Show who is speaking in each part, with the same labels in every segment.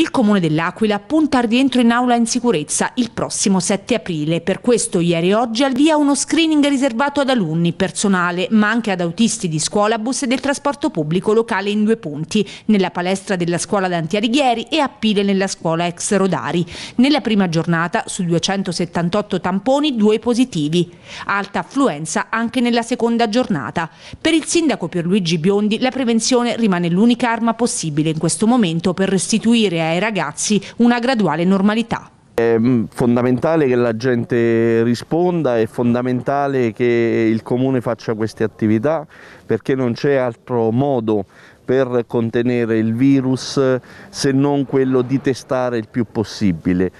Speaker 1: Il comune dell'Aquila punta al rientro in aula in sicurezza il prossimo 7 aprile. Per questo ieri e oggi al via uno screening riservato ad alunni, personale, ma anche ad autisti di scuolabus e del trasporto pubblico locale in due punti, nella palestra della scuola Dante Alighieri e a Pile nella scuola ex Rodari. Nella prima giornata su 278 tamponi due positivi. Alta affluenza anche nella seconda giornata. Per il sindaco Pierluigi Biondi la prevenzione rimane l'unica arma possibile in questo momento per restituire a ai ragazzi una graduale normalità.
Speaker 2: È mm, fondamentale che la gente risponda, è fondamentale che il comune faccia queste attività perché non c'è altro modo per contenere il virus se non quello di testare il più possibile.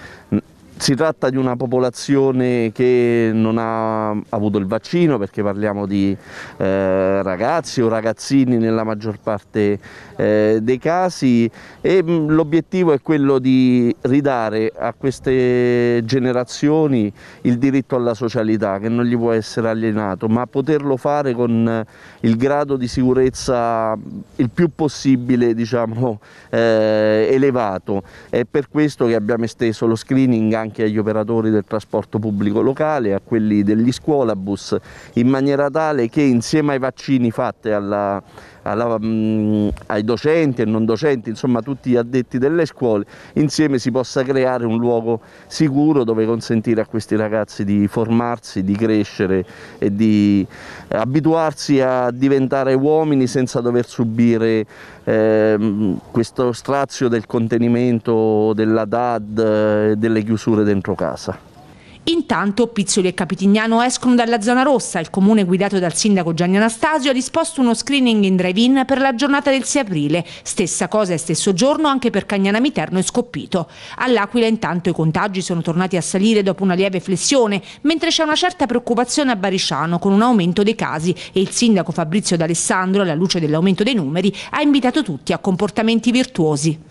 Speaker 2: Si tratta di una popolazione che non ha avuto il vaccino perché parliamo di eh, ragazzi o ragazzini nella maggior parte eh, dei casi e mm, l'obiettivo è quello di ridare a queste generazioni il diritto alla socialità che non gli può essere alienato ma poterlo fare con il grado di sicurezza il più possibile diciamo, eh, elevato. È per questo che abbiamo esteso lo screening anche anche agli operatori del trasporto pubblico locale, a quelli degli scuolabus, in maniera tale che insieme ai vaccini fatti alla, alla, mh, mm, ai docenti e non docenti, insomma tutti gli addetti delle scuole, insieme si possa creare un luogo sicuro dove consentire a questi ragazzi di formarsi, di crescere e di abituarsi a diventare uomini senza dover subire eh, questo strazio del contenimento della DAD, eh, delle chiusure pure dentro casa.
Speaker 1: Intanto Pizzoli e Capitignano escono dalla zona rossa. Il comune guidato dal sindaco Gianni Anastasio ha disposto uno screening in drive-in per la giornata del 6 aprile. Stessa cosa e stesso giorno anche per Cagnana Miterno e Scoppito. All'Aquila intanto i contagi sono tornati a salire dopo una lieve flessione, mentre c'è una certa preoccupazione a Barisciano con un aumento dei casi e il sindaco Fabrizio D'Alessandro, alla luce dell'aumento dei numeri, ha invitato tutti a comportamenti virtuosi.